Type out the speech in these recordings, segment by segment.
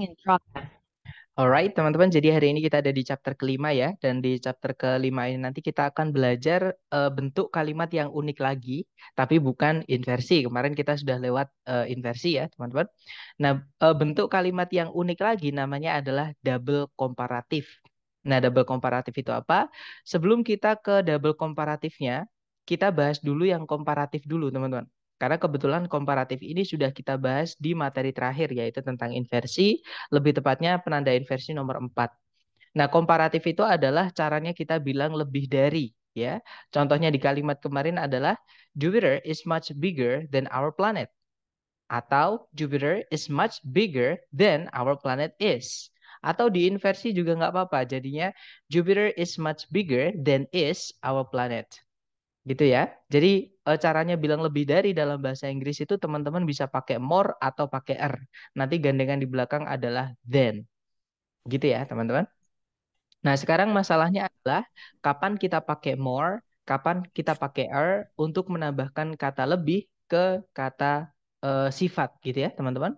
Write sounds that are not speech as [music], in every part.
Iya, ya. Alright, teman-teman. Jadi hari ini kita ada di chapter kelima ya, dan di chapter kelima ini nanti kita akan belajar uh, bentuk kalimat yang unik lagi, tapi bukan inversi. Kemarin kita sudah lewat uh, inversi ya, teman-teman. Nah, uh, bentuk kalimat yang unik lagi namanya adalah double komparatif. Nah, double komparatif itu apa? Sebelum kita ke double komparatifnya, kita bahas dulu yang komparatif dulu, teman-teman. Karena kebetulan komparatif ini sudah kita bahas di materi terakhir yaitu tentang inversi, lebih tepatnya penanda inversi nomor 4. Nah, komparatif itu adalah caranya kita bilang lebih dari ya. Contohnya di kalimat kemarin adalah Jupiter is much bigger than our planet atau Jupiter is much bigger than our planet is. Atau di inversi juga nggak apa-apa. Jadinya Jupiter is much bigger than is our planet gitu ya. Jadi eh, caranya bilang lebih dari dalam bahasa Inggris itu teman-teman bisa pakai more atau pakai er. Nanti gandengan di belakang adalah than. Gitu ya, teman-teman. Nah, sekarang masalahnya adalah kapan kita pakai more, kapan kita pakai er untuk menambahkan kata lebih ke kata uh, sifat gitu ya, teman-teman.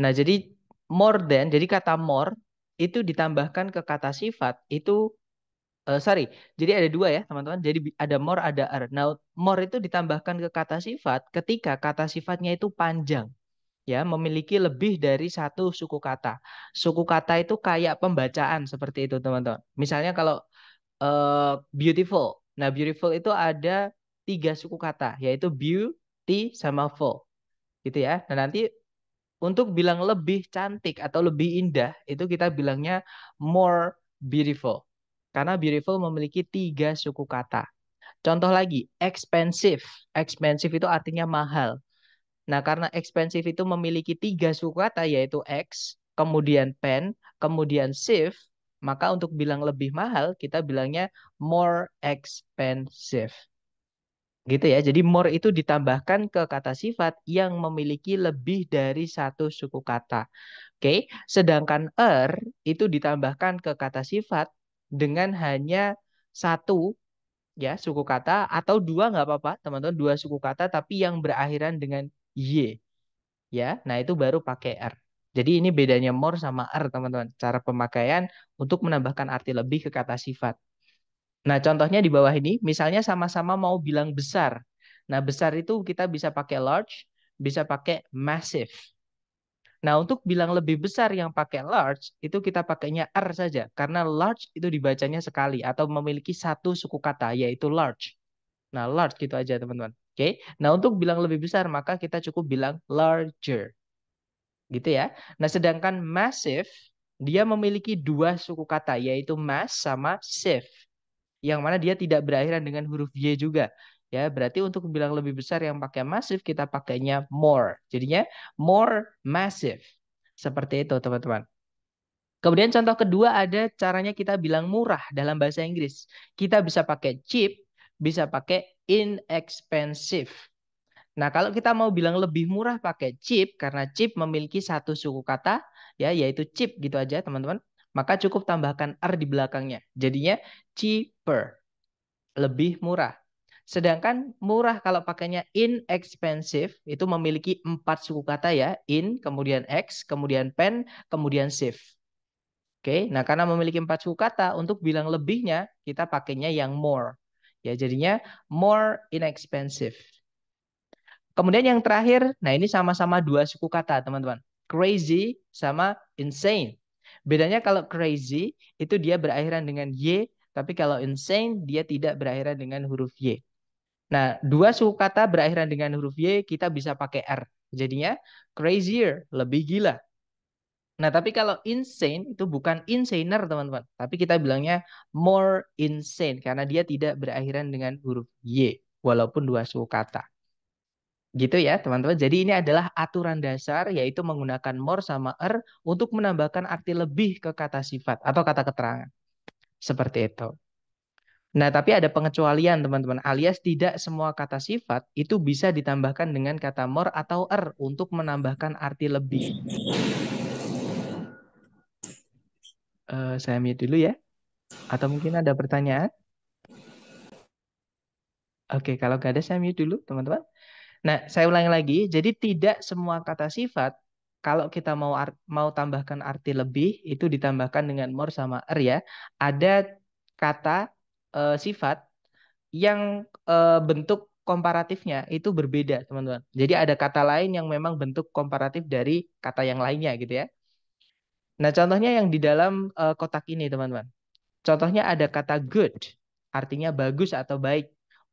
Nah, jadi more than, jadi kata more itu ditambahkan ke kata sifat itu uh, sorry jadi ada dua ya teman-teman jadi ada more ada are nah more itu ditambahkan ke kata sifat ketika kata sifatnya itu panjang ya memiliki lebih dari satu suku kata suku kata itu kayak pembacaan seperti itu teman-teman misalnya kalau uh, beautiful nah beautiful itu ada tiga suku kata yaitu beauty sama full gitu ya nah nanti untuk bilang lebih cantik atau lebih indah itu kita bilangnya more beautiful karena beautiful memiliki tiga suku kata. Contoh lagi, expensive. Expensive itu artinya mahal. Nah, karena expensive itu memiliki tiga suku kata, yaitu ex, kemudian pen, kemudian sieve, maka untuk bilang lebih mahal, kita bilangnya more expensive. Gitu ya, jadi more itu ditambahkan ke kata sifat yang memiliki lebih dari satu suku kata. Oke, okay? sedangkan er itu ditambahkan ke kata sifat dengan hanya satu ya suku kata atau dua nggak apa-apa teman-teman dua suku kata tapi yang berakhiran dengan y ya nah itu baru pakai r jadi ini bedanya more sama r teman-teman cara pemakaian untuk menambahkan arti lebih ke kata sifat nah contohnya di bawah ini misalnya sama-sama mau bilang besar nah besar itu kita bisa pakai large bisa pakai massive Nah, untuk bilang lebih besar yang pakai large, itu kita pakainya R saja. Karena large itu dibacanya sekali atau memiliki satu suku kata, yaitu large. Nah, large gitu aja teman-teman. Oke. Nah, untuk bilang lebih besar, maka kita cukup bilang larger. Gitu ya. Nah, sedangkan massive, dia memiliki dua suku kata, yaitu mass sama sieve. Yang mana dia tidak berakhiran dengan huruf Y juga. Ya, berarti untuk bilang lebih besar yang pakai massive kita pakainya more. Jadinya more massive. Seperti itu, teman-teman. Kemudian contoh kedua ada caranya kita bilang murah dalam bahasa Inggris. Kita bisa pakai cheap, bisa pakai inexpensive. Nah, kalau kita mau bilang lebih murah pakai cheap karena cheap memiliki satu suku kata ya yaitu cheap gitu aja, teman-teman. Maka cukup tambahkan r di belakangnya. Jadinya cheaper. Lebih murah. Sedangkan murah kalau pakainya inexpensive itu memiliki empat suku kata ya. In, kemudian x kemudian pen, kemudian save. Oke, nah karena memiliki empat suku kata, untuk bilang lebihnya kita pakainya yang more. Ya, jadinya more inexpensive. Kemudian yang terakhir, nah ini sama-sama dua suku kata teman-teman. Crazy sama insane. Bedanya kalau crazy itu dia berakhiran dengan Y, tapi kalau insane dia tidak berakhiran dengan huruf Y. Nah, dua suku kata berakhiran dengan huruf Y, kita bisa pakai R. Jadinya crazier, lebih gila. Nah, tapi kalau insane itu bukan insaner, teman-teman. Tapi kita bilangnya more insane karena dia tidak berakhiran dengan huruf Y walaupun dua suku kata. Gitu ya, teman-teman. Jadi ini adalah aturan dasar yaitu menggunakan more sama r untuk menambahkan arti lebih ke kata sifat atau kata keterangan. Seperti itu. Nah, tapi ada pengecualian, teman-teman. Alias tidak semua kata sifat itu bisa ditambahkan dengan kata mor atau er untuk menambahkan arti lebih. Uh, saya mute dulu ya. Atau mungkin ada pertanyaan? Oke, kalau nggak ada saya mute dulu, teman-teman. Nah, saya ulangi lagi. Jadi tidak semua kata sifat kalau kita mau mau tambahkan arti lebih itu ditambahkan dengan more sama er ya. Ada kata uh, sifat yang uh, bentuk komparatifnya itu berbeda, teman-teman. Jadi ada kata lain yang memang bentuk komparatif dari kata yang lainnya gitu ya. Nah, contohnya yang di dalam uh, kotak ini, teman-teman. Contohnya ada kata good, artinya bagus atau baik.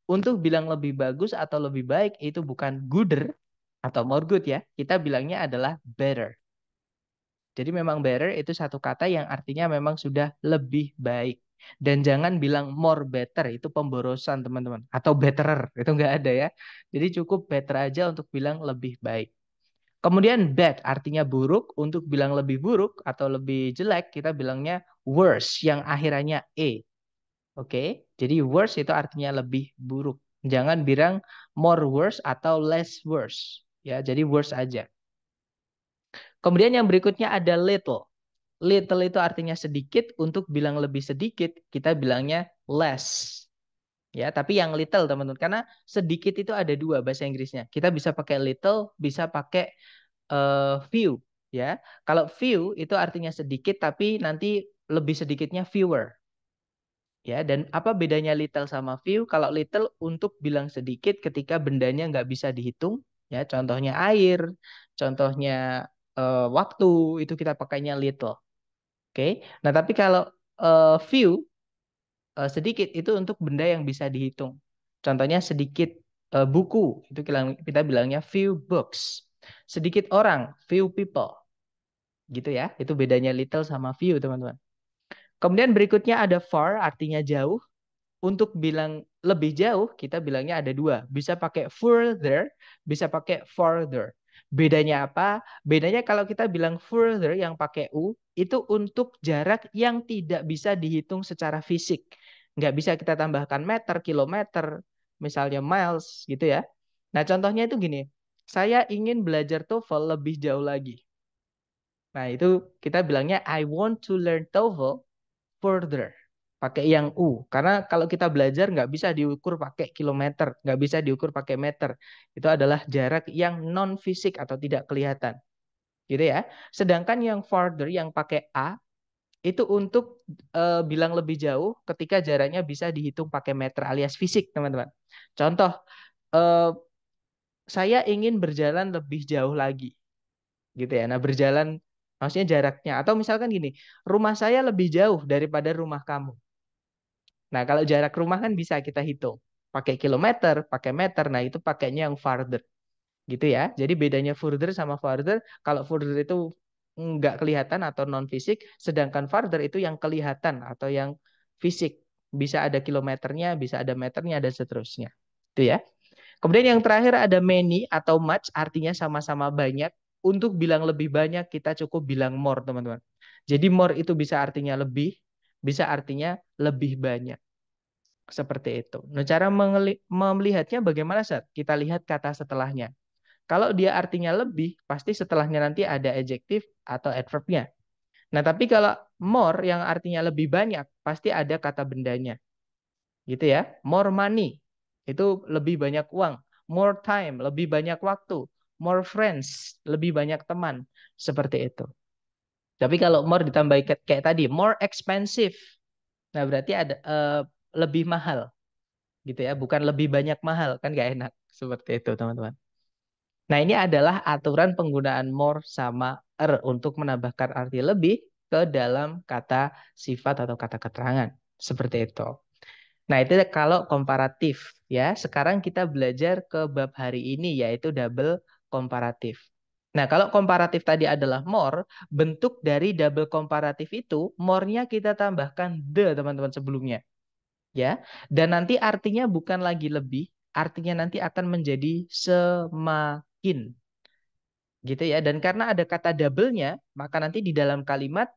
Untuk bilang lebih bagus atau lebih baik itu bukan gooder atau more good ya. Kita bilangnya adalah better. Jadi memang better itu satu kata yang artinya memang sudah lebih baik. Dan jangan bilang more better itu pemborosan teman-teman atau betterer itu nggak ada ya. Jadi cukup better aja untuk bilang lebih baik. Kemudian bad artinya buruk, untuk bilang lebih buruk atau lebih jelek kita bilangnya worse yang akhirannya e. Oke, jadi worse itu artinya lebih buruk. Jangan bilang more worse atau less worse ya. Jadi worse aja. Kemudian yang berikutnya ada little. Little itu artinya sedikit, untuk bilang lebih sedikit kita bilangnya less. Ya, tapi yang little teman-teman karena sedikit itu ada dua bahasa Inggrisnya. Kita bisa pakai little, bisa pakai uh, few ya. Kalau few itu artinya sedikit tapi nanti lebih sedikitnya fewer. Ya, dan apa bedanya little sama few? Kalau little untuk bilang sedikit ketika bendanya nggak bisa dihitung, ya contohnya air, contohnya uh, waktu itu kita pakainya little. Oke. Nah, tapi kalau uh, view uh, sedikit itu untuk benda yang bisa dihitung. Contohnya sedikit uh, buku, itu kita bilangnya few books. Sedikit orang, few people. Gitu ya. Itu bedanya little sama few teman-teman. Kemudian berikutnya ada far, artinya jauh. Untuk bilang lebih jauh, kita bilangnya ada dua. Bisa pakai further, bisa pakai farther. Bedanya apa? Bedanya kalau kita bilang further yang pakai U itu untuk jarak yang tidak bisa dihitung secara fisik. Nggak bisa kita tambahkan meter, kilometer, misalnya miles gitu ya. Nah contohnya itu gini, saya ingin belajar TOEFL lebih jauh lagi. Nah itu kita bilangnya I want to learn TOEFL further pakai yang U. Karena kalau kita belajar nggak bisa diukur pakai kilometer, nggak bisa diukur pakai meter. Itu adalah jarak yang non fisik atau tidak kelihatan. Gitu ya. Sedangkan yang farther yang pakai A itu untuk e, bilang lebih jauh ketika jaraknya bisa dihitung pakai meter alias fisik, teman-teman. Contoh e, saya ingin berjalan lebih jauh lagi. Gitu ya. Nah, berjalan maksudnya jaraknya atau misalkan gini rumah saya lebih jauh daripada rumah kamu Nah, kalau jarak rumah kan bisa kita hitung. Pakai kilometer, pakai meter. Nah, itu pakainya yang farther. Gitu ya. Jadi bedanya further sama farther. Kalau further itu nggak kelihatan atau non-fisik. Sedangkan farther itu yang kelihatan atau yang fisik. Bisa ada kilometernya, bisa ada meternya, dan seterusnya. Itu ya. Kemudian yang terakhir ada many atau much, artinya sama-sama banyak. Untuk bilang lebih banyak, kita cukup bilang more, teman-teman. Jadi more itu bisa artinya lebih, bisa artinya lebih banyak. Seperti itu. Nah, cara melihatnya bagaimana, saat Kita lihat kata setelahnya. Kalau dia artinya lebih, pasti setelahnya nanti ada adjektif atau adverbnya. Nah, tapi kalau more yang artinya lebih banyak, pasti ada kata bendanya. Gitu ya. More money, itu lebih banyak uang. More time, lebih banyak waktu. More friends, lebih banyak teman. Seperti itu. Tapi kalau more ditambah kayak, tadi more expensive. Nah, berarti ada uh, lebih mahal. Gitu ya, bukan lebih banyak mahal, kan gak enak seperti itu, teman-teman. Nah, ini adalah aturan penggunaan more sama er untuk menambahkan arti lebih ke dalam kata sifat atau kata keterangan. Seperti itu. Nah, itu kalau komparatif ya. Sekarang kita belajar ke bab hari ini yaitu double komparatif. Nah, kalau komparatif tadi adalah more, bentuk dari double komparatif itu more-nya kita tambahkan the teman-teman sebelumnya. Ya. Dan nanti artinya bukan lagi lebih, artinya nanti akan menjadi semakin. Gitu ya. Dan karena ada kata double-nya, maka nanti di dalam kalimat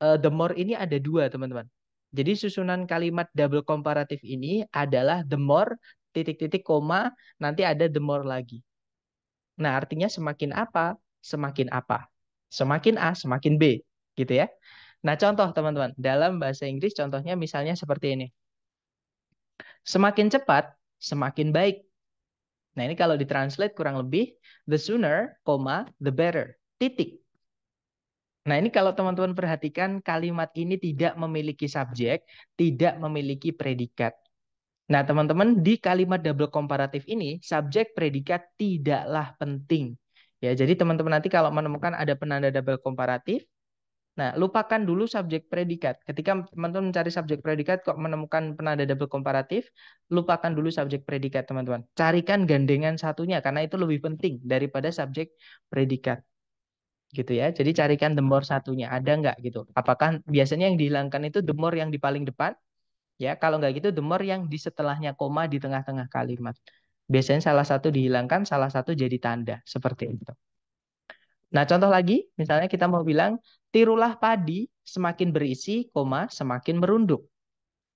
uh, the more ini ada dua, teman-teman. Jadi susunan kalimat double komparatif ini adalah the more titik-titik koma nanti ada the more lagi. Nah, artinya semakin apa, semakin apa. Semakin A, semakin B, gitu ya. Nah, contoh teman-teman, dalam bahasa Inggris contohnya misalnya seperti ini. Semakin cepat, semakin baik. Nah, ini kalau ditranslate kurang lebih the sooner, comma, the better. Titik. Nah, ini kalau teman-teman perhatikan kalimat ini tidak memiliki subjek, tidak memiliki predikat. Nah, teman-teman, di kalimat double komparatif ini, subjek predikat tidaklah penting. Ya, jadi teman-teman nanti kalau menemukan ada penanda double komparatif, nah lupakan dulu subjek predikat. Ketika teman-teman mencari subjek predikat kok menemukan penanda double komparatif, lupakan dulu subjek predikat, teman-teman. Carikan gandengan satunya karena itu lebih penting daripada subjek predikat. Gitu ya. Jadi carikan demor satunya, ada nggak gitu. Apakah biasanya yang dihilangkan itu demor yang di paling depan Ya, kalau nggak gitu more yang di setelahnya koma di tengah-tengah kalimat. Biasanya salah satu dihilangkan, salah satu jadi tanda, seperti itu. Nah, contoh lagi, misalnya kita mau bilang, tirulah padi, semakin berisi, koma, semakin merunduk.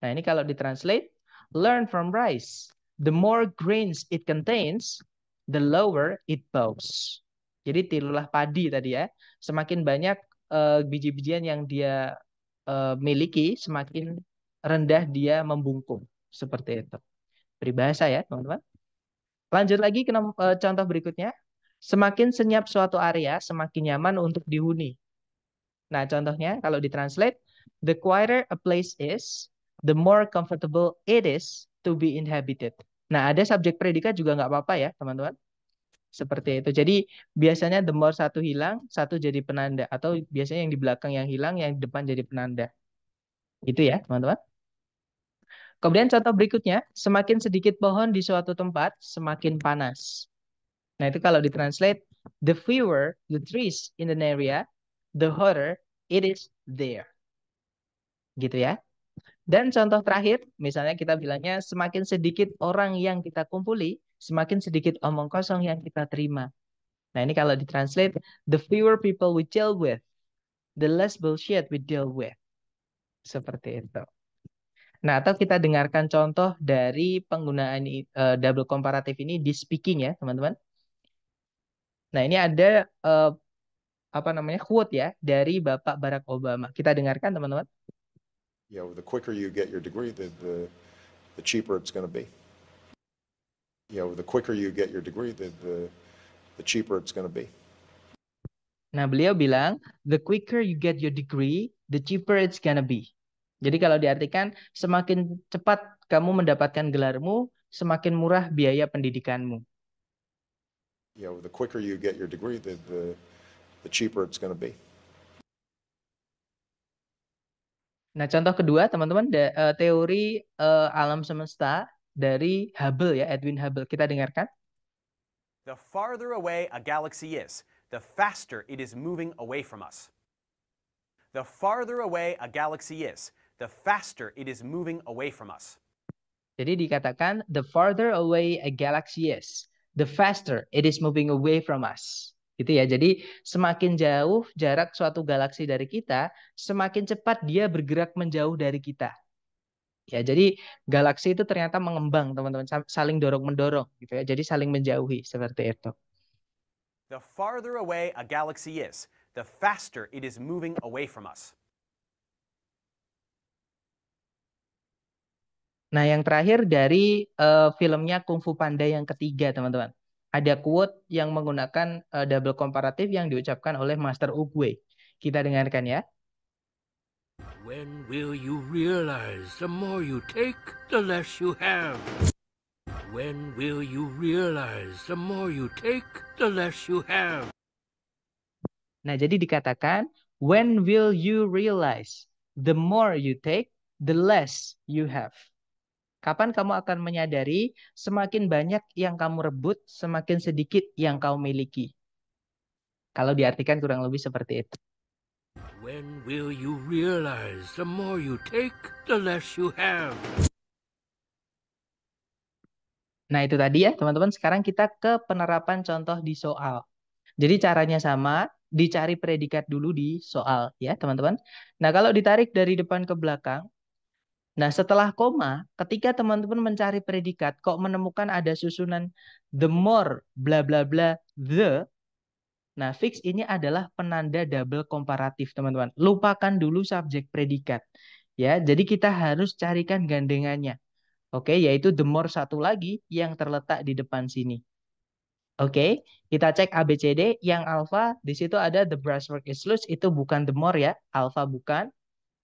Nah, ini kalau ditranslate, learn from rice. The more grains it contains, the lower it bows. Jadi tirulah padi tadi ya. Semakin banyak uh, biji-bijian yang dia uh, miliki, semakin rendah dia membungkuk seperti itu. Peribahasa ya, teman-teman. Lanjut lagi ke e, contoh berikutnya. Semakin senyap suatu area, semakin nyaman untuk dihuni. Nah, contohnya kalau ditranslate, the quieter a place is, the more comfortable it is to be inhabited. Nah, ada subjek predikat juga nggak apa-apa ya, teman-teman. Seperti itu. Jadi, biasanya the more satu hilang, satu jadi penanda. Atau biasanya yang di belakang yang hilang, yang depan jadi penanda. Itu ya, teman-teman. Kemudian contoh berikutnya, semakin sedikit pohon di suatu tempat, semakin panas. Nah itu kalau ditranslate, the fewer the trees in an area, the hotter it is there. Gitu ya. Dan contoh terakhir, misalnya kita bilangnya semakin sedikit orang yang kita kumpuli, semakin sedikit omong kosong yang kita terima. Nah ini kalau ditranslate, the fewer people we deal with, the less bullshit we deal with. Seperti itu. Nah, atau kita dengarkan contoh dari penggunaan uh, double komparatif ini di speaking ya, teman-teman. Nah, ini ada uh, apa namanya quote ya dari Bapak Barack Obama. Kita dengarkan, teman-teman. Yeah, well, the quicker you get your degree, the the, the cheaper it's going to be. Yeah, well, the quicker you get your degree, the the, the cheaper it's going to be. Nah, beliau bilang, the quicker you get your degree, the cheaper it's gonna be. Jadi kalau diartikan semakin cepat kamu mendapatkan gelarmu, semakin murah biaya pendidikanmu. You know, the quicker you get your degree, the the, the cheaper it's going to be. Nah, contoh kedua, teman-teman, eh, teori uh, alam semesta dari Hubble ya, Edwin Hubble. Kita dengarkan. The farther away a galaxy is, the faster it is moving away from us. The farther away a galaxy is, the faster it is moving away from us. Jadi dikatakan the farther away a galaxy is, the faster it is moving away from us. Gitu ya. Jadi semakin jauh jarak suatu galaksi dari kita, semakin cepat dia bergerak menjauh dari kita. Ya, jadi galaksi itu ternyata mengembang, teman-teman, saling dorong-mendorong gitu ya. Jadi saling menjauhi seperti itu. The farther away a galaxy is, the faster it is moving away from us. Nah, yang terakhir dari uh, filmnya Kung Fu Panda yang ketiga, teman-teman. Ada quote yang menggunakan uh, double komparatif yang diucapkan oleh Master Oogway. Kita dengarkan ya. When will you realize the more you take, the less you have? When will you realize the more you take, the less you have? Nah, jadi dikatakan, when will you realize the more you take, the less you have. Kapan kamu akan menyadari semakin banyak yang kamu rebut, semakin sedikit yang kamu miliki? Kalau diartikan kurang lebih seperti itu. When will you realize the more you take, the less you have? Nah, itu tadi ya, teman-teman. Sekarang kita ke penerapan contoh di soal. Jadi caranya sama, dicari predikat dulu di soal ya, teman-teman. Nah, kalau ditarik dari depan ke belakang, Nah, setelah koma, ketika teman-teman mencari predikat, kok menemukan ada susunan the more, bla bla bla, the. Nah, fix ini adalah penanda double komparatif, teman-teman. Lupakan dulu subjek predikat. Ya, jadi kita harus carikan gandengannya. Oke, yaitu the more satu lagi yang terletak di depan sini. Oke, kita cek ABCD yang alpha di situ ada the brushwork is loose itu bukan the more ya, Alpha bukan,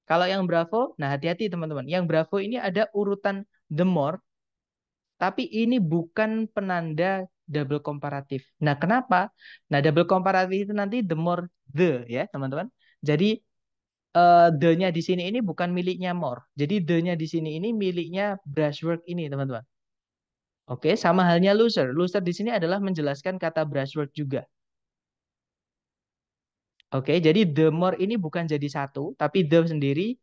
kalau yang Bravo, nah hati-hati teman-teman. Yang Bravo ini ada urutan the more, tapi ini bukan penanda double komparatif. Nah, kenapa? Nah, double komparatif itu nanti the more the ya, teman-teman. Jadi uh, the-nya di sini ini bukan miliknya more. Jadi the-nya di sini ini miliknya brushwork ini, teman-teman. Oke, sama halnya loser. Loser di sini adalah menjelaskan kata brushwork juga. Oke, jadi the more ini bukan jadi satu, tapi the sendiri,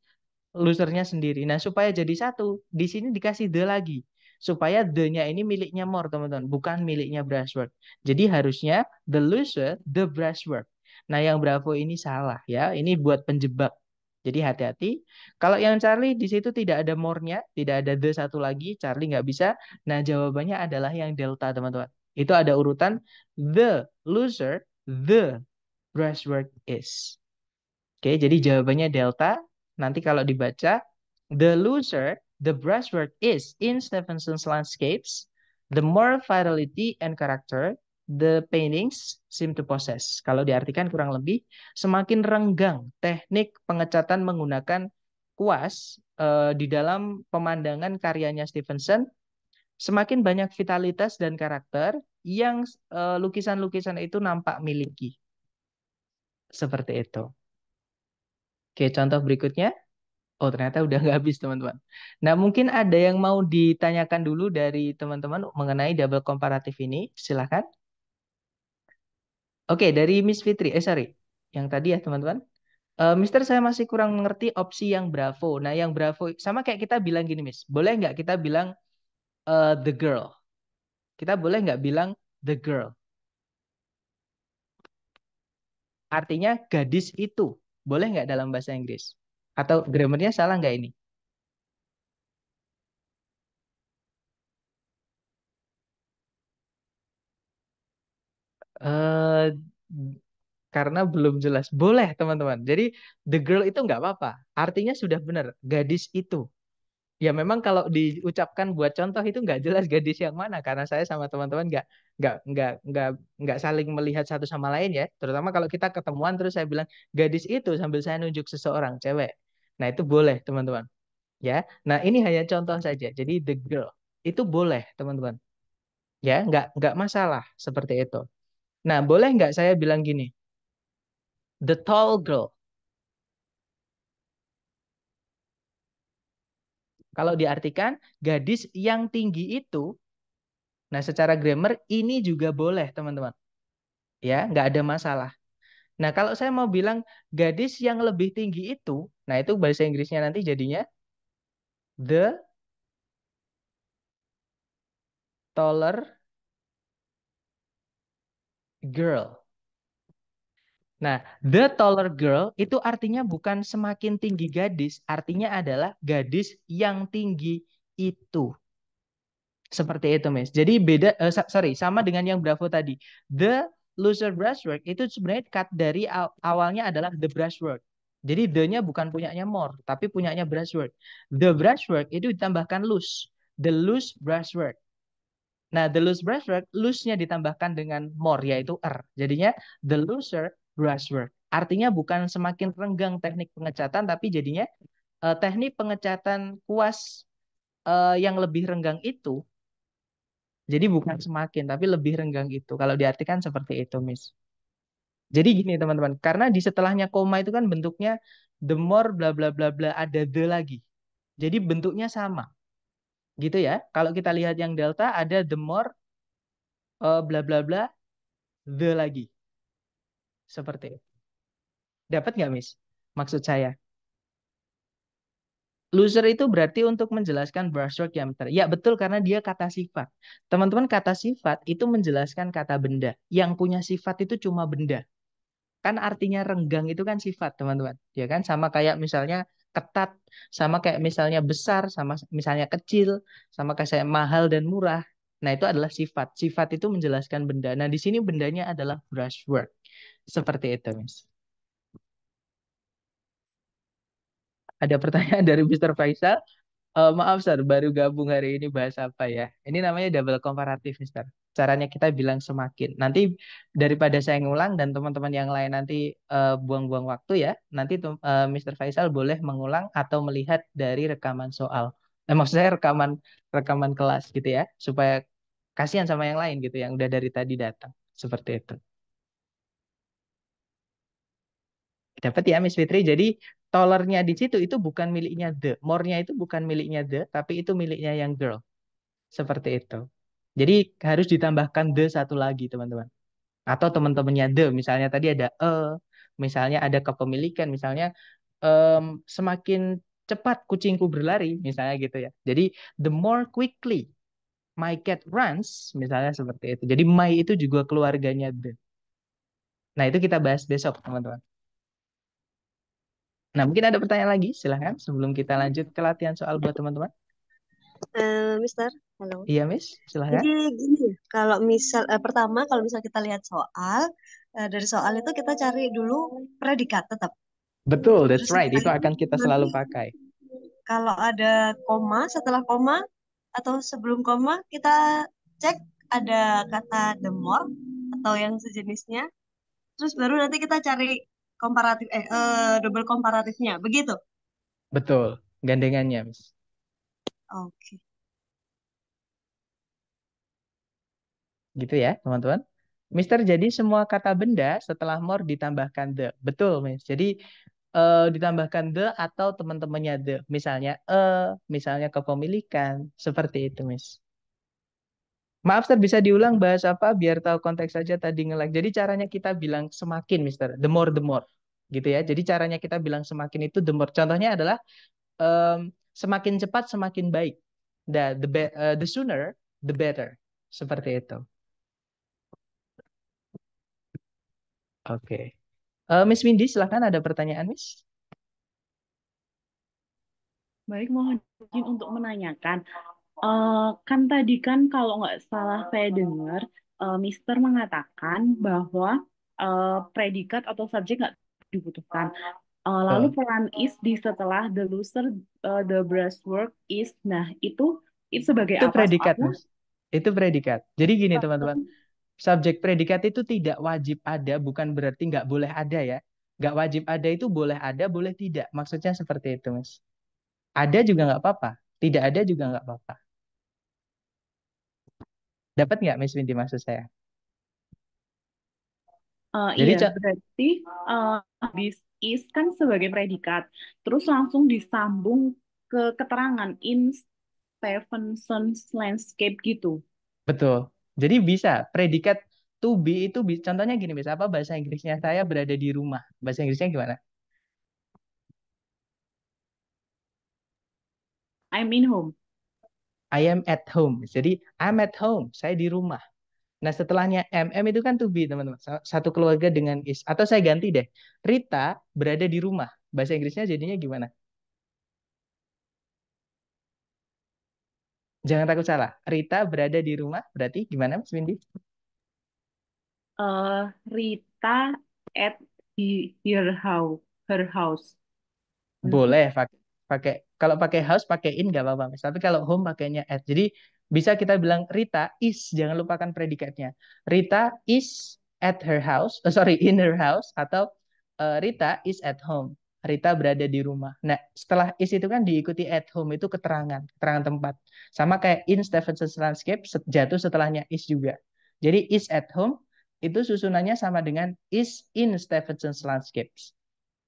losernya sendiri. Nah, supaya jadi satu, di sini dikasih the lagi. Supaya the-nya ini miliknya more, teman-teman. Bukan miliknya brushwork. Jadi harusnya the loser, the brushwork. Nah, yang Bravo ini salah ya. Ini buat penjebak. Jadi hati-hati. Kalau yang Charlie di situ tidak ada more-nya, tidak ada the satu lagi, Charlie nggak bisa. Nah, jawabannya adalah yang delta, teman-teman. Itu ada urutan the loser, the breastwork is. Oke, jadi jawabannya delta. Nanti kalau dibaca, the loser, the brushwork is in Stevenson's landscapes, the more vitality and character the paintings seem to possess. Kalau diartikan kurang lebih, semakin renggang teknik pengecatan menggunakan kuas uh, di dalam pemandangan karyanya Stevenson, semakin banyak vitalitas dan karakter yang eh, lukisan-lukisan uh, itu nampak miliki seperti itu. Oke, contoh berikutnya. Oh, ternyata udah nggak habis, teman-teman. Nah, mungkin ada yang mau ditanyakan dulu dari teman-teman mengenai double komparatif ini. Silahkan. Oke, dari Miss Fitri. Eh, sorry. Yang tadi ya, teman-teman. Uh, Mister, saya masih kurang mengerti opsi yang Bravo. Nah, yang Bravo, sama kayak kita bilang gini, Miss. Boleh nggak kita bilang uh, the girl? Kita boleh nggak bilang the girl? Artinya gadis itu. Boleh nggak dalam bahasa Inggris? Atau grammarnya salah nggak ini? eh karena belum jelas. Boleh, teman-teman. Jadi, the girl itu nggak apa-apa. Artinya sudah benar. Gadis itu ya memang kalau diucapkan buat contoh itu nggak jelas gadis yang mana karena saya sama teman-teman nggak nggak nggak nggak nggak saling melihat satu sama lain ya terutama kalau kita ketemuan terus saya bilang gadis itu sambil saya nunjuk seseorang cewek nah itu boleh teman-teman ya nah ini hanya contoh saja jadi the girl itu boleh teman-teman ya nggak nggak masalah seperti itu nah boleh nggak saya bilang gini the tall girl Kalau diartikan gadis yang tinggi itu, nah secara grammar ini juga boleh teman-teman. Ya, nggak ada masalah. Nah kalau saya mau bilang gadis yang lebih tinggi itu, nah itu bahasa Inggrisnya nanti jadinya the taller girl. Nah, the taller girl itu artinya bukan semakin tinggi gadis, artinya adalah gadis yang tinggi itu. Seperti itu, Miss. Jadi beda, uh, sorry, sama dengan yang Bravo tadi. The loser brushwork itu sebenarnya cut dari awalnya adalah the brushwork. Jadi the-nya bukan punyanya more, tapi punyanya brushwork. The brushwork itu ditambahkan loose. The loose brushwork. Nah, the loose brushwork, loose-nya ditambahkan dengan more, yaitu er. Jadinya the loser brushwork. Artinya bukan semakin renggang teknik pengecatan, tapi jadinya uh, teknik pengecatan kuas uh, yang lebih renggang itu, jadi bukan hmm. semakin, tapi lebih renggang itu. Kalau diartikan seperti itu, Miss. Jadi gini teman-teman, karena di setelahnya koma itu kan bentuknya the more bla bla bla bla ada the lagi. Jadi bentuknya sama. Gitu ya. Kalau kita lihat yang delta ada the more uh, bla bla bla the lagi. Seperti itu. Dapat nggak, Miss? Maksud saya. Loser itu berarti untuk menjelaskan brushwork yang ter... Ya, betul karena dia kata sifat. Teman-teman, kata sifat itu menjelaskan kata benda. Yang punya sifat itu cuma benda. Kan artinya renggang itu kan sifat, teman-teman. Ya kan? Sama kayak misalnya ketat, sama kayak misalnya besar, sama misalnya kecil, sama kayak mahal dan murah. Nah, itu adalah sifat. Sifat itu menjelaskan benda. Nah, di sini bendanya adalah brushwork. Seperti itu, Miss. Ada pertanyaan [laughs] dari Mr. Faisal. Uh, maaf, Sir, baru gabung hari ini bahas apa ya? Ini namanya double komparatif, Mister. Caranya kita bilang semakin. Nanti daripada saya ngulang dan teman-teman yang lain nanti eh, buang-buang uh, waktu ya, nanti uh, eh, Mr. Faisal boleh mengulang atau melihat dari rekaman soal. Eh, maksud saya rekaman rekaman kelas gitu ya, supaya kasihan sama yang lain gitu yang udah dari tadi datang. Seperti itu. Dapat ya Miss Fitri. Jadi tolernya di situ itu bukan miliknya the, more-nya itu bukan miliknya the, tapi itu miliknya yang girl. Seperti itu. Jadi harus ditambahkan the satu lagi teman-teman. Atau teman-temannya the, misalnya tadi ada e, misalnya ada kepemilikan, misalnya um, semakin cepat kucingku berlari, misalnya gitu ya. Jadi the more quickly my cat runs, misalnya seperti itu. Jadi my itu juga keluarganya the. Nah itu kita bahas besok teman-teman. Nah, mungkin ada pertanyaan lagi, silahkan sebelum kita lanjut ke latihan soal buat teman-teman. Uh, Mister, halo. Iya, Miss, silahkan. Jadi gini, kalau misal uh, pertama kalau misal kita lihat soal uh, dari soal itu kita cari dulu predikat tetap. Betul, that's Terus right. Itu akan kita selalu pakai. Kalau ada koma setelah koma atau sebelum koma kita cek ada kata the more atau yang sejenisnya. Terus baru nanti kita cari komparatif eh, eh hmm. double komparatifnya, begitu? Betul, gandengannya, mis Oke. Okay. Gitu ya, teman-teman. Mister, jadi semua kata benda setelah more ditambahkan the. Betul, mis Jadi uh, ditambahkan the atau teman-temannya the. Misalnya e, misalnya kepemilikan, seperti itu, Miss. Maaf, Sir, bisa diulang bahas apa biar tahu konteks saja tadi ngelag. Jadi caranya kita bilang semakin, Mister. The more, the more. Gitu ya. Jadi caranya kita bilang semakin itu the more. Contohnya adalah um, semakin cepat, semakin baik. The, the, uh, the sooner, the better. Seperti itu. Oke. Okay. Uh, eh, Miss Windy, silahkan ada pertanyaan, Miss. Baik, mohon izin untuk menanyakan Uh, kan tadi kan kalau nggak salah saya dengar uh, Mister mengatakan bahwa uh, predikat atau subjek nggak dibutuhkan. Uh, lalu Betul. peran is di setelah the loser uh, the work is. Nah itu itu sebagai itu apa? predikat, Itu predikat. Jadi gini teman-teman, subjek predikat itu tidak wajib ada, bukan berarti nggak boleh ada ya. Nggak wajib ada itu boleh ada, boleh tidak. Maksudnya seperti itu, Mas. Ada juga nggak apa-apa, tidak ada juga nggak apa-apa. Dapat nggak Miss Windy maksud saya? Uh, Jadi iya, berarti uh, this is kan sebagai predikat, terus langsung disambung ke keterangan in Stevenson's landscape gitu. betul. Jadi bisa predikat to be itu contohnya gini Miss, apa bahasa Inggrisnya saya berada di rumah. Bahasa Inggrisnya gimana? I'm in home. I am at home. Jadi I'm at home, saya di rumah. Nah setelahnya MM itu kan to be teman-teman. Satu keluarga dengan is. Atau saya ganti deh. Rita berada di rumah. Bahasa Inggrisnya jadinya gimana? Jangan takut salah. Rita berada di rumah berarti gimana Mas Windy? Uh, Rita at the, her house. Boleh pakai kalau pakai house pakai in nggak apa-apa mas. Tapi kalau home pakainya at. Jadi bisa kita bilang Rita is jangan lupakan predikatnya. Rita is at her house. Oh, sorry in her house atau uh, Rita is at home. Rita berada di rumah. Nah, setelah is itu kan diikuti at home itu keterangan, keterangan tempat. Sama kayak in Stevenson's landscape jatuh setelahnya is juga. Jadi is at home itu susunannya sama dengan is in Stevenson's landscapes.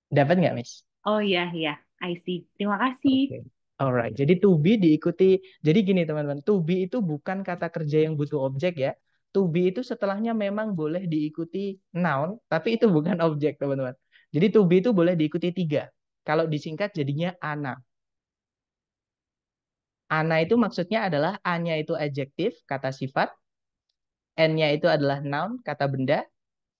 Dapat nggak, Miss? Oh iya, iya. I see. Terima kasih. Okay. Alright, jadi to be diikuti. Jadi gini teman-teman, to be itu bukan kata kerja yang butuh objek ya. To be itu setelahnya memang boleh diikuti noun, tapi itu bukan objek teman-teman. Jadi to be itu boleh diikuti tiga. Kalau disingkat jadinya ana. Ana itu maksudnya adalah A-nya itu adjektif, kata sifat. N-nya itu adalah noun, kata benda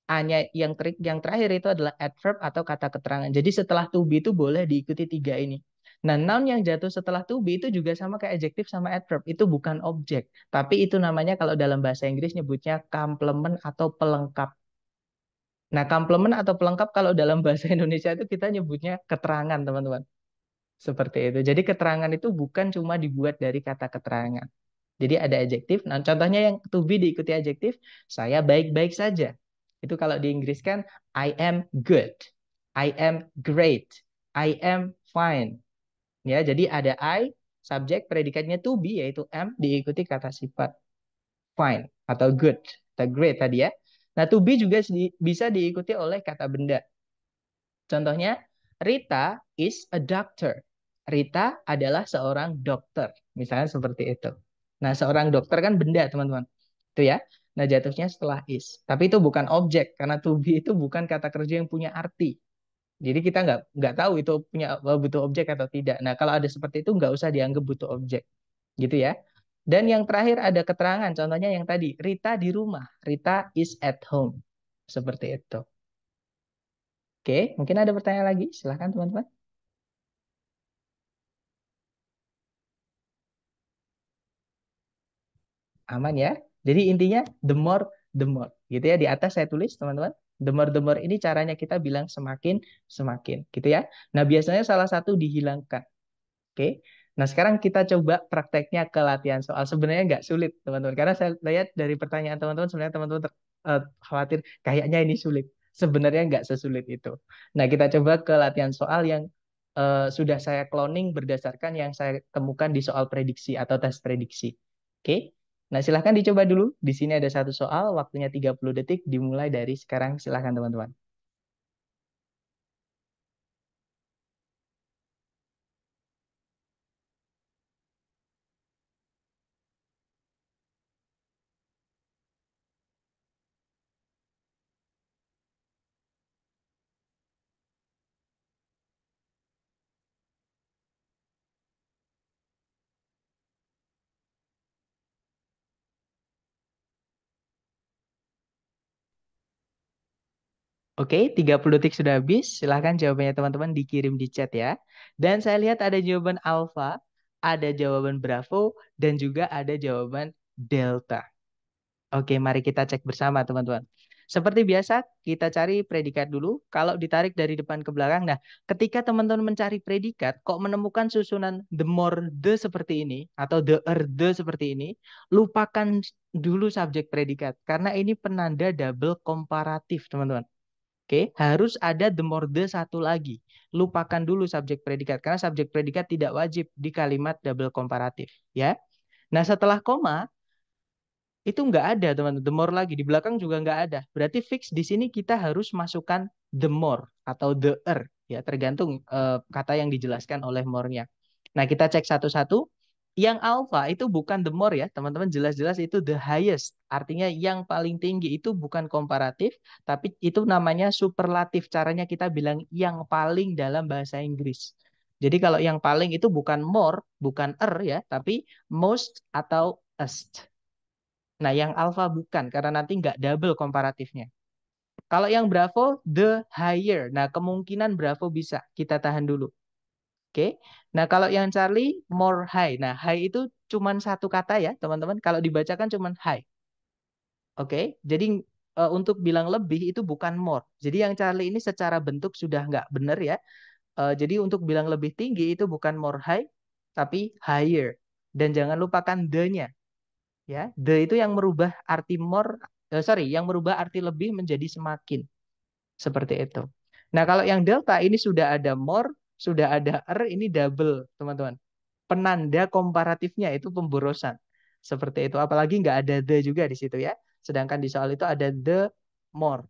a yang trik yang terakhir itu adalah adverb atau kata keterangan. Jadi setelah to be itu boleh diikuti tiga ini. Nah, noun yang jatuh setelah to be itu juga sama kayak adjective sama adverb. Itu bukan objek, tapi itu namanya kalau dalam bahasa Inggris nyebutnya complement atau pelengkap. Nah, complement atau pelengkap kalau dalam bahasa [laughs] Indonesia itu kita nyebutnya keterangan, teman-teman. Seperti itu. Jadi keterangan itu bukan cuma dibuat dari kata keterangan. Jadi ada adjektif. Nah, contohnya yang to be diikuti adjektif, saya baik-baik saja. Itu kalau di Inggris kan I am good, I am great, I am fine. Ya, jadi ada I, subjek predikatnya to be yaitu am diikuti kata sifat fine atau good atau great tadi ya. Nah, to be juga bisa diikuti oleh kata benda. Contohnya, Rita is a doctor. Rita adalah seorang dokter. Misalnya seperti itu. Nah, seorang dokter kan benda, teman-teman. Itu ya. Nah, jatuhnya setelah is. Tapi itu bukan objek karena to be itu bukan kata kerja yang punya arti. Jadi kita nggak nggak tahu itu punya eh, butuh objek atau tidak. Nah, kalau ada seperti itu nggak usah dianggap butuh objek. Gitu ya. Dan yang terakhir ada keterangan, contohnya yang tadi, Rita di rumah, Rita is at home. Seperti itu. Oke, mungkin ada pertanyaan lagi? Silahkan teman-teman. Aman ya? Jadi intinya the more the more gitu ya di atas saya tulis teman-teman the more the more ini caranya kita bilang semakin semakin gitu ya. Nah biasanya salah satu dihilangkan. Oke. Nah sekarang kita coba prakteknya ke latihan soal. Sebenarnya nggak sulit teman-teman karena saya lihat dari pertanyaan teman-teman sebenarnya teman-teman eh, khawatir kayaknya ini sulit. Sebenarnya nggak sesulit itu. Nah kita coba ke latihan soal yang uh, sudah saya cloning berdasarkan yang saya temukan di soal prediksi atau tes prediksi. Oke. Okay? Nah, silahkan dicoba dulu. Di sini ada satu soal, waktunya 30 detik, dimulai dari sekarang. Silahkan teman-teman. Oke, 30 detik sudah habis. Silahkan jawabannya teman-teman dikirim di chat ya. Dan saya lihat ada jawaban alfa, ada jawaban bravo, dan juga ada jawaban delta. Oke, mari kita cek bersama teman-teman. Seperti biasa, kita cari predikat dulu. Kalau ditarik dari depan ke belakang, nah ketika teman-teman mencari predikat, kok menemukan susunan the more the seperti ini, atau the er the seperti ini, lupakan dulu subjek predikat. Karena ini penanda double komparatif, teman-teman. Oke, harus ada the more the satu lagi. Lupakan dulu subjek predikat karena subjek predikat tidak wajib di kalimat double komparatif, ya. Nah, setelah koma itu enggak ada, teman-teman. The more lagi di belakang juga enggak ada. Berarti fix di sini kita harus masukkan the more atau the er, ya tergantung uh, kata yang dijelaskan oleh more-nya. Nah, kita cek satu-satu. Yang alpha itu bukan the more ya, teman-teman jelas-jelas itu the highest. Artinya yang paling tinggi itu bukan komparatif, tapi itu namanya superlatif. Caranya kita bilang yang paling dalam bahasa Inggris. Jadi kalau yang paling itu bukan more, bukan er ya, tapi most atau est. Nah yang alpha bukan, karena nanti nggak double komparatifnya. Kalau yang Bravo, the higher. Nah, kemungkinan Bravo bisa. Kita tahan dulu. Oke. Okay. Nah, kalau yang Charlie more high. Nah, high itu cuma satu kata ya, teman-teman. Kalau dibacakan cuma high. Oke. Okay. Jadi uh, untuk bilang lebih itu bukan more. Jadi yang Charlie ini secara bentuk sudah nggak benar ya. Uh, jadi untuk bilang lebih tinggi itu bukan more high tapi higher. Dan jangan lupakan the-nya. Ya, the itu yang merubah arti more uh, sorry, yang merubah arti lebih menjadi semakin. Seperti itu. Nah, kalau yang delta ini sudah ada more sudah ada R ini double, teman-teman. Penanda komparatifnya itu pemborosan. Seperti itu. Apalagi nggak ada the juga di situ ya. Sedangkan di soal itu ada the more.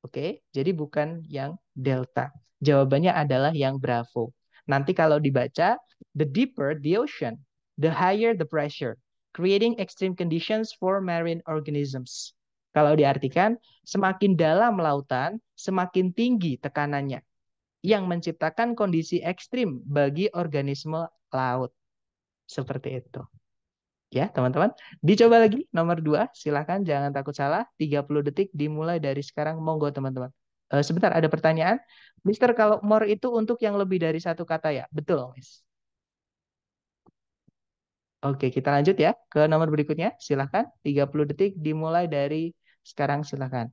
Oke, okay? jadi bukan yang delta. Jawabannya adalah yang bravo. Nanti kalau dibaca, the deeper the ocean, the higher the pressure, creating extreme conditions for marine organisms. Kalau diartikan, semakin dalam lautan, semakin tinggi tekanannya yang menciptakan kondisi ekstrim bagi organisme laut. Seperti itu. Ya, teman-teman. Dicoba lagi nomor dua Silahkan, jangan takut salah. 30 detik dimulai dari sekarang. Monggo, teman-teman. E, sebentar, ada pertanyaan. Mister, kalau more itu untuk yang lebih dari satu kata ya? Betul, Miss. Oke, kita lanjut ya ke nomor berikutnya. Silahkan, 30 detik dimulai dari sekarang. Silahkan.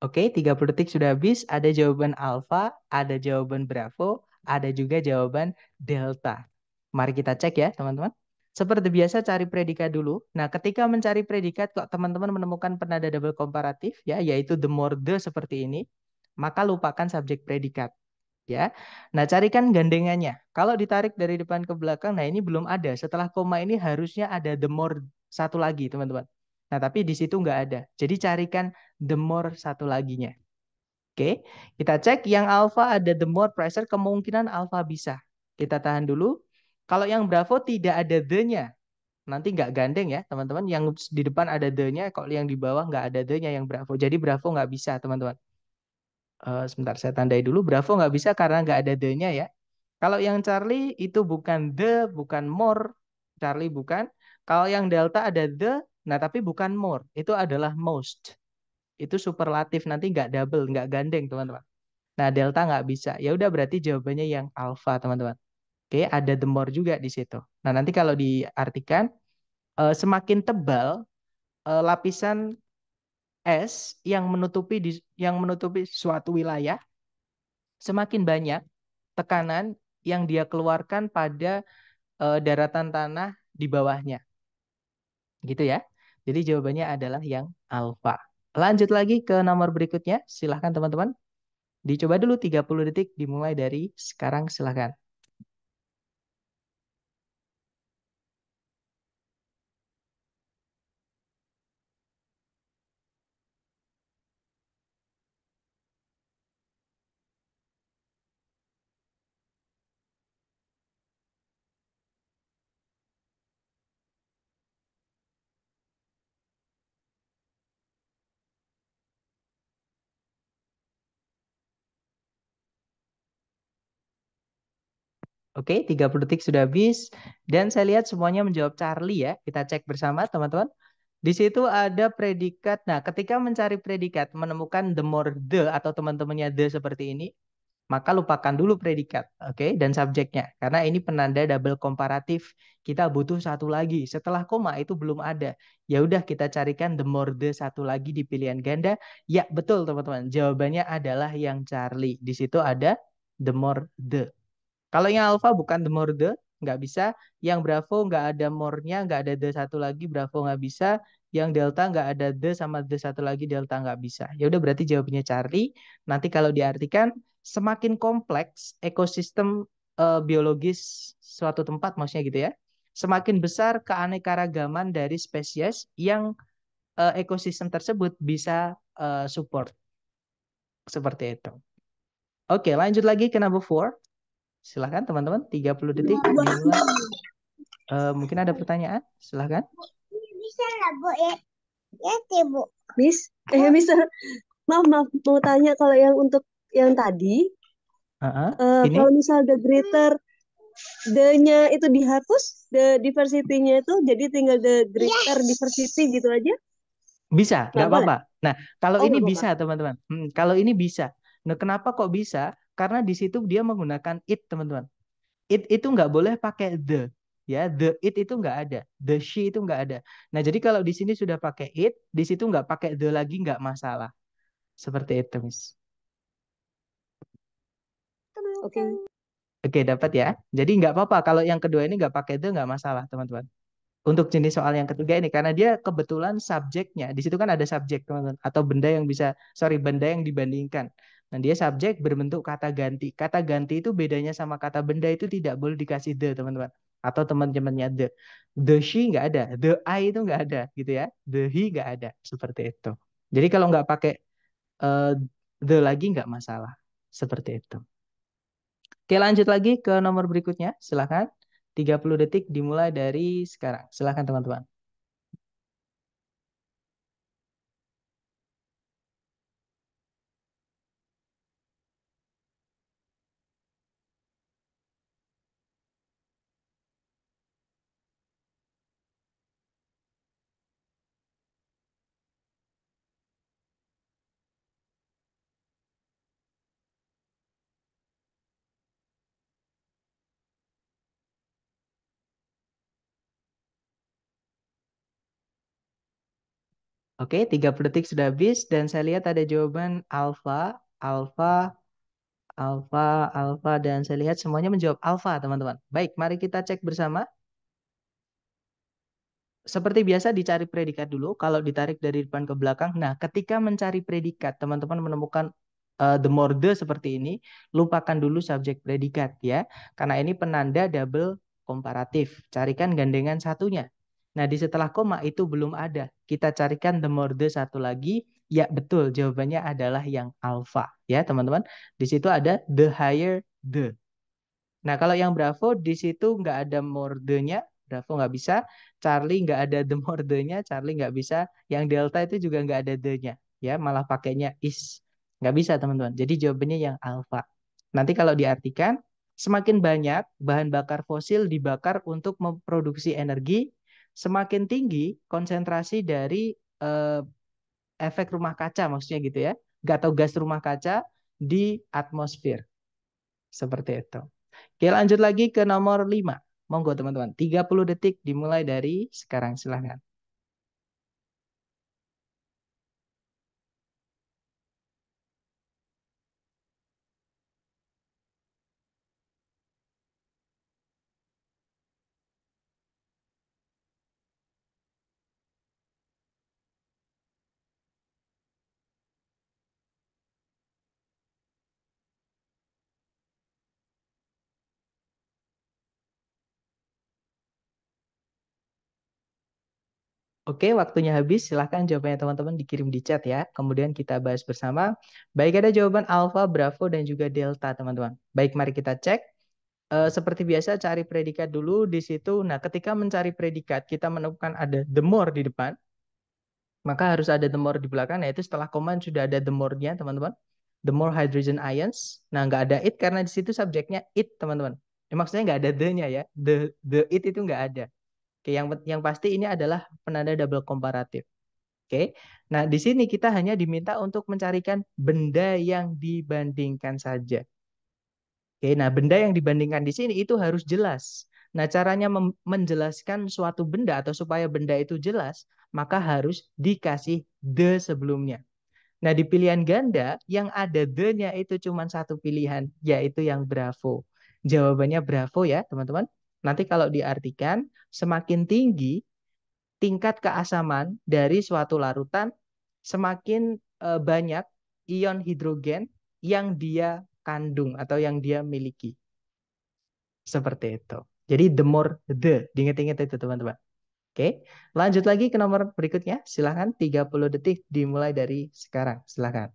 Oke, 30 detik sudah habis. Ada jawaban alfa, ada jawaban bravo, ada juga jawaban delta. Mari kita cek ya, teman-teman. Seperti biasa cari predikat dulu. Nah, ketika mencari predikat kok teman-teman menemukan penanda double komparatif ya, yaitu the more the seperti ini, maka lupakan subjek predikat ya. Nah, carikan gandengannya. Kalau ditarik dari depan ke belakang, nah ini belum ada. Setelah koma ini harusnya ada the more satu lagi, teman-teman. Nah, tapi di situ nggak ada. Jadi carikan the more satu laginya. Oke, kita cek yang alpha ada the more pressure, kemungkinan alpha bisa. Kita tahan dulu. Kalau yang bravo tidak ada the-nya. Nanti nggak gandeng ya, teman-teman. Yang di depan ada the-nya, kalau yang di bawah nggak ada the-nya yang bravo. Jadi bravo nggak bisa, teman-teman. Uh, sebentar, saya tandai dulu. Bravo nggak bisa karena nggak ada the-nya ya. Kalau yang Charlie itu bukan the, bukan more. Charlie bukan. Kalau yang delta ada the, Nah, tapi bukan more, itu adalah most. Itu superlatif, nanti nggak double, nggak gandeng, teman-teman. Nah, delta nggak bisa. Ya udah berarti jawabannya yang alpha teman-teman. Oke, ada the more juga di situ. Nah, nanti kalau diartikan, eh, semakin tebal eh, lapisan es yang menutupi di, yang menutupi suatu wilayah, semakin banyak tekanan yang dia keluarkan pada eh, daratan tanah di bawahnya. Gitu ya. Jadi jawabannya adalah yang alfa. Lanjut lagi ke nomor berikutnya. Silahkan teman-teman. Dicoba dulu 30 detik dimulai dari sekarang silahkan. Oke, 30 detik sudah habis. Dan saya lihat semuanya menjawab Charlie ya. Kita cek bersama teman-teman. Di situ ada predikat. Nah, ketika mencari predikat, menemukan the more the atau teman-temannya the seperti ini, maka lupakan dulu predikat, oke, okay? dan subjeknya. Karena ini penanda double komparatif. Kita butuh satu lagi. Setelah koma itu belum ada. Ya udah kita carikan the more the satu lagi di pilihan ganda. Ya, betul teman-teman. Jawabannya adalah yang Charlie. Di situ ada the more the. Kalau yang alfa bukan the more the, nggak bisa. Yang Bravo nggak ada mornya, nggak ada the satu lagi, Bravo nggak bisa. Yang Delta nggak ada the sama the satu lagi, Delta nggak bisa. Ya udah berarti jawabannya cari. Nanti kalau diartikan semakin kompleks ekosistem e, biologis suatu tempat, maksudnya gitu ya, semakin besar keanekaragaman dari spesies yang e, ekosistem tersebut bisa e, support. Seperti itu. Oke, lanjut lagi ke number four. Silahkan teman-teman, 30 detik. Uh, mungkin ada pertanyaan? Silahkan. Bisa lah, Bu. Ya, ya, ya Bu. Miss, eh, Miss, maaf, maaf. Mau tanya kalau yang untuk yang tadi, uh-huh. uh, kalau misalnya the greater, the-nya itu dihapus, the diversity-nya itu jadi tinggal the greater yes. diversity gitu aja? Bisa, nggak apa-apa. Nah, kalau oh, ini bisa teman-teman. Hmm, kalau ini bisa. Nah, kenapa kok bisa? Karena di situ dia menggunakan it, teman-teman. It itu nggak boleh pakai the. Ya, the it itu nggak ada. The she itu nggak ada. Nah, jadi kalau di sini sudah pakai it, di situ nggak pakai the lagi nggak masalah. Seperti itu, Miss. Oke. Okay. Oke, okay, dapat ya. Jadi nggak apa-apa kalau yang kedua ini nggak pakai the nggak masalah, teman-teman untuk jenis soal yang ketiga ini karena dia kebetulan subjeknya di situ kan ada subjek teman-teman atau benda yang bisa sorry benda yang dibandingkan Nah, dia subjek berbentuk kata ganti. Kata ganti itu bedanya sama kata benda itu tidak boleh dikasih the, teman-teman. Atau teman-temannya the. The she nggak ada. The I itu nggak ada, gitu ya. The he nggak ada. Seperti itu. Jadi kalau nggak pakai uh, the lagi nggak masalah. Seperti itu. Oke, lanjut lagi ke nomor berikutnya. Silahkan. 30 detik dimulai dari sekarang. Silahkan teman-teman. Oke, 30 detik sudah habis dan saya lihat ada jawaban alfa, alfa, alfa, alfa dan saya lihat semuanya menjawab alfa, teman-teman. Baik, mari kita cek bersama. Seperti biasa dicari predikat dulu kalau ditarik dari depan ke belakang. Nah, ketika mencari predikat, teman-teman menemukan uh, the more the seperti ini, lupakan dulu subjek predikat ya. Karena ini penanda double komparatif. Carikan gandengan satunya. Nah, di setelah koma itu belum ada. Kita carikan the the satu lagi. Ya, betul. Jawabannya adalah yang alpha, Ya, teman-teman. Di situ ada the higher the. Nah, kalau yang Bravo, di situ nggak ada the-nya. Bravo nggak bisa. Charlie nggak ada the the-nya. Charlie nggak bisa. Yang Delta itu juga nggak ada the-nya. Ya, malah pakainya is. Nggak bisa, teman-teman. Jadi jawabannya yang alpha. Nanti kalau diartikan, semakin banyak bahan bakar fosil dibakar untuk memproduksi energi, semakin tinggi konsentrasi dari eh, efek rumah kaca maksudnya gitu ya atau gas rumah kaca di atmosfer seperti itu. Oke lanjut lagi ke nomor 5. Monggo teman-teman, 30 detik dimulai dari sekarang silahkan. Oke, waktunya habis. Silahkan jawabannya teman-teman dikirim di chat ya. Kemudian kita bahas bersama. Baik ada jawaban Alpha, Bravo, dan juga Delta teman-teman. Baik, mari kita cek. E, seperti biasa cari predikat dulu di situ. Nah, ketika mencari predikat, kita menemukan ada the more di depan. Maka harus ada the more di belakang, yaitu setelah koma sudah ada the more-nya teman-teman. The more hydrogen ions. Nah, nggak ada it karena di situ subjeknya it teman-teman. Ya, maksudnya nggak ada the-nya ya. The, the it itu nggak ada. Oke, yang yang pasti ini adalah penanda double komparatif. Oke. Nah, di sini kita hanya diminta untuk mencarikan benda yang dibandingkan saja. Oke, nah benda yang dibandingkan di sini itu harus jelas. Nah, caranya menjelaskan suatu benda atau supaya benda itu jelas, maka harus dikasih the sebelumnya. Nah, di pilihan ganda yang ada the-nya itu cuma satu pilihan, yaitu yang bravo. Jawabannya bravo ya, teman-teman. Nanti kalau diartikan, semakin tinggi tingkat keasaman dari suatu larutan, semakin eh, banyak ion hidrogen yang dia kandung atau yang dia miliki. Seperti itu. Jadi the more the, diingat-ingat itu teman-teman. Oke, lanjut lagi ke nomor berikutnya. Silahkan 30 detik dimulai dari sekarang. Silahkan.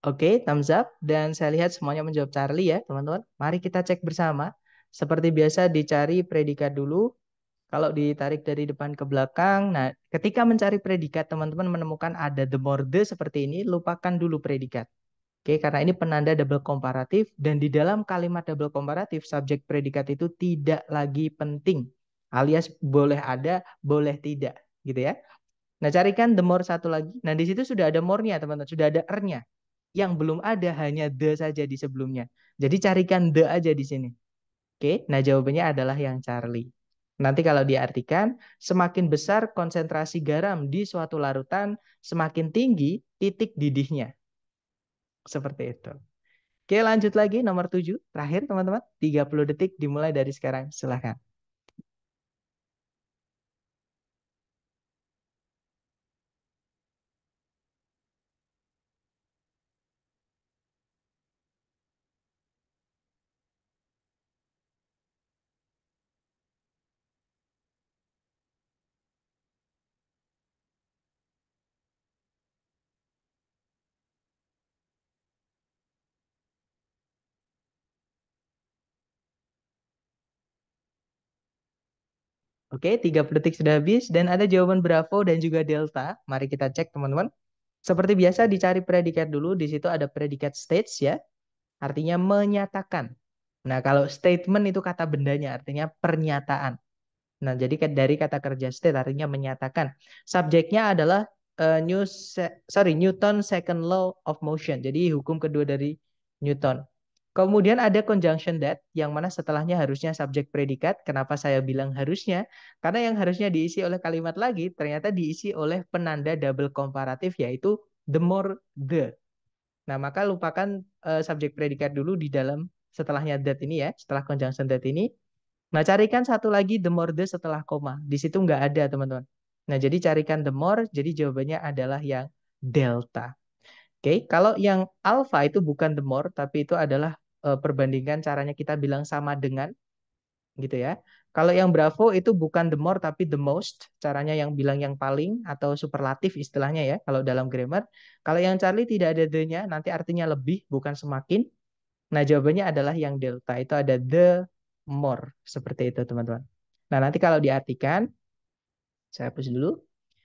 Oke, thumbs up. Dan saya lihat semuanya menjawab Charlie ya, teman-teman. Mari kita cek bersama. Seperti biasa dicari predikat dulu. Kalau ditarik dari depan ke belakang, nah ketika mencari predikat, teman-teman menemukan ada the more the seperti ini, lupakan dulu predikat. Oke, karena ini penanda double komparatif dan di dalam kalimat double komparatif subjek predikat itu tidak lagi penting. Alias boleh ada, boleh tidak, gitu ya. Nah, carikan the more satu lagi. Nah, di situ sudah ada more-nya, teman-teman. Sudah ada er-nya yang belum ada hanya the saja di sebelumnya. Jadi carikan the aja di sini. Oke, nah jawabannya adalah yang Charlie. Nanti kalau diartikan, semakin besar konsentrasi garam di suatu larutan, semakin tinggi titik didihnya. Seperti itu. Oke, lanjut lagi nomor 7. Terakhir teman-teman, 30 detik dimulai dari sekarang. Silahkan. Oke, 30 detik sudah habis dan ada jawaban Bravo dan juga Delta. Mari kita cek teman-teman. Seperti biasa dicari predikat dulu, di situ ada predikat states ya. Artinya menyatakan. Nah, kalau statement itu kata bendanya, artinya pernyataan. Nah, jadi dari kata kerja state artinya menyatakan. Subjeknya adalah uh, new sorry Newton second law of motion. Jadi hukum kedua dari Newton. Kemudian ada conjunction that, yang mana setelahnya harusnya subjek predikat. Kenapa saya bilang harusnya? Karena yang harusnya diisi oleh kalimat lagi, ternyata diisi oleh penanda double komparatif, yaitu the more the. Nah, maka lupakan uh, subjek predikat dulu di dalam setelahnya that ini ya, setelah conjunction that ini. Nah, carikan satu lagi the more the setelah koma. Di situ nggak ada, teman-teman. Nah, jadi carikan the more, jadi jawabannya adalah yang delta. Oke, okay? kalau yang alpha itu bukan the more, tapi itu adalah uh, perbandingan caranya kita bilang sama dengan, gitu ya. Kalau yang bravo itu bukan the more tapi the most, caranya yang bilang yang paling atau superlatif istilahnya ya kalau dalam grammar. Kalau yang Charlie tidak ada the-nya, nanti artinya lebih bukan semakin. Nah, jawabannya adalah yang delta itu ada the more seperti itu, teman-teman. Nah, nanti kalau diartikan saya hapus dulu.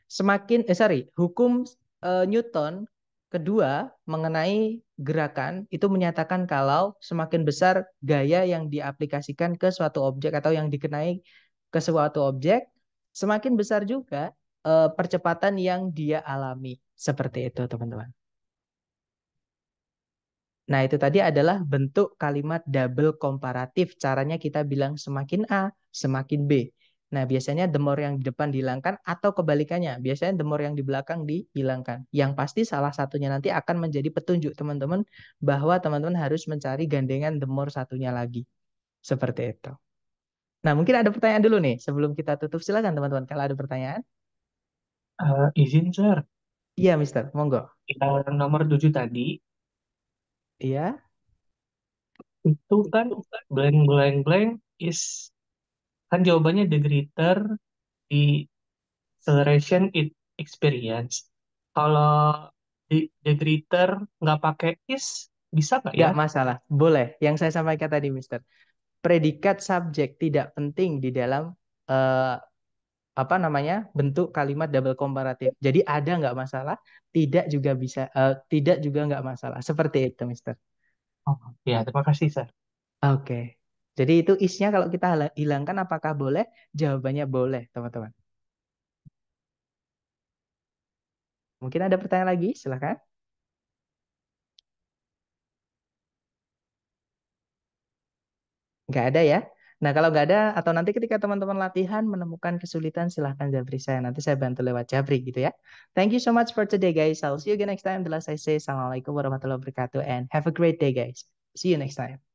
Semakin eh sorry, hukum eh, Newton Kedua, mengenai gerakan itu menyatakan kalau semakin besar gaya yang diaplikasikan ke suatu objek atau yang dikenai ke suatu objek, semakin besar juga eh, percepatan yang dia alami. Seperti itu, teman-teman. Nah, itu tadi adalah bentuk kalimat double komparatif. Caranya kita bilang semakin A, semakin B. Nah, biasanya demor yang di depan dihilangkan atau kebalikannya. Biasanya demor yang di belakang dihilangkan. Yang pasti salah satunya nanti akan menjadi petunjuk teman-teman bahwa teman-teman harus mencari gandengan demor satunya lagi. Seperti itu. Nah, mungkin ada pertanyaan dulu nih sebelum kita tutup. Silakan teman-teman kalau ada pertanyaan. Uh, izin, Sir. Iya, Mister. Monggo. Kita nomor 7 tadi. Iya. Itu kan blank blank blank is Kan jawabannya the greater the acceleration it experience. Kalau the, the greater nggak pakai is, bisa nggak ya? masalah, boleh. Yang saya sampaikan tadi, Mister. Predikat subjek tidak penting di dalam uh, apa namanya bentuk kalimat double komparatif. Jadi ada nggak masalah, tidak juga bisa, uh, tidak juga nggak masalah. Seperti itu, Mister. Oh, ya, terima kasih, Sir. Oke. Okay. Jadi itu isnya kalau kita hilangkan apakah boleh? Jawabannya boleh, teman-teman. Mungkin ada pertanyaan lagi, silahkan. Nggak ada ya? Nah, kalau nggak ada, atau nanti ketika teman-teman latihan menemukan kesulitan, silahkan jabri saya. Nanti saya bantu lewat jabri gitu ya. Thank you so much for today, guys. I'll see you again next time. The last I say, Assalamualaikum warahmatullahi wabarakatuh. And have a great day, guys. See you next time.